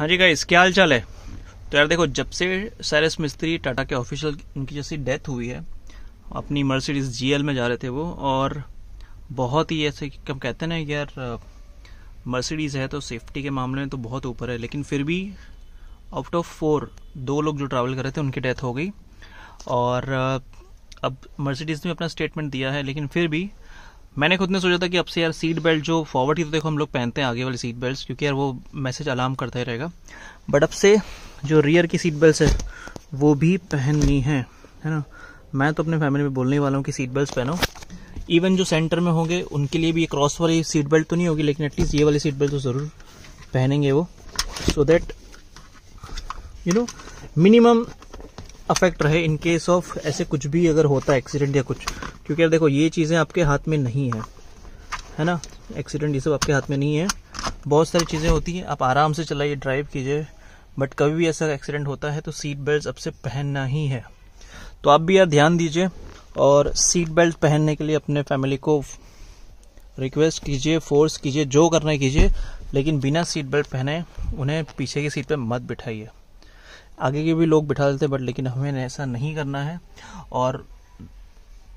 हाँ जी गाइस क्या हाल चाल है तो यार देखो जब से सैरस मिस्त्री टाटा के ऑफिशियल उनकी जैसी डेथ हुई है अपनी मर्सिडीज जीएल में जा रहे थे वो और बहुत ही ऐसे कम कहते हैं ना यार मर्सिडीज़ है तो सेफ्टी के मामले में तो बहुत ऊपर है लेकिन फिर भी आउट ऑफ फोर दो लोग जो ट्रैवल कर रहे थे उनकी डेथ हो गई और अब मर्सिडीज़ ने अपना स्टेटमेंट दिया है लेकिन फिर भी मैंने खुद ने सोचा था कि अब से यार सीट बेल्ट जो फॉरवर्ड की तो देखो हम लोग पहनते हैं आगे वाली सीट बेल्ट क्योंकि यार वो मैसेज अलार्म करता ही रहेगा बट अब से जो रियर की सीट बेल्ट है वो भी पहननी है है ना मैं तो अपने फैमिली में बोलने वाला हूँ कि सीट बेल्ट पहनो इवन जो सेंटर में होंगे उनके लिए भी ये क्रॉस वाली सीट बेल्ट तो नहीं होगी लेकिन एटलीस्ट ये वाली सीट बेल्ट तो ज़रूर पहनेंगे वो so that you know minimum affect रहे इन केस ऑफ ऐसे कुछ भी अगर होता है एक्सीडेंट या कुछ क्योंकि देखो ये चीज़ें आपके हाथ में नहीं है है ना एक्सीडेंट ये सब आपके हाथ में नहीं है बहुत सारी चीज़ें होती हैं आप आराम से चलाइए ड्राइव कीजिए बट कभी भी ऐसा एक्सीडेंट होता है तो सीट बेल्ट अब से पहनना ही है तो आप भी यार ध्यान दीजिए और सीट बेल्ट पहनने के लिए अपने फैमिली को रिक्वेस्ट कीजिए फोर्स कीजिए जो करना कीजिए लेकिन बिना सीट बेल्ट पहने उन्हें पीछे की सीट पर मत बिठाइए आगे के भी लोग बिठा देते बट लेकिन हमें ऐसा नहीं करना है और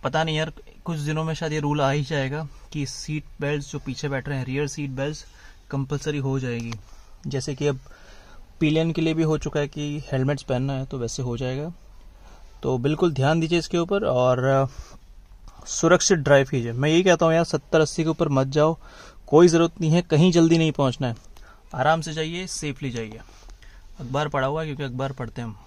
पता नहीं यार कुछ दिनों में शायद ये रूल आ ही जाएगा कि सीट बेल्ट जो पीछे बैठ रहे हैं रियर सीट बेल्ट कंपलसरी हो जाएगी जैसे कि अब पीलियन के लिए भी हो चुका है कि हेलमेट्स पहनना है तो वैसे हो जाएगा तो बिल्कुल ध्यान दीजिए इसके ऊपर और uh, सुरक्षित ड्राइव कीजिए मैं यही कहता हूँ यार सत्तर अस्सी के ऊपर मत जाओ कोई ज़रूरत नहीं है कहीं जल्दी नहीं पहुँचना है आराम से जाइए सेफली जाइए अखबार पढ़ा हुआ क्योंकि अखबार पढ़ते हैं हम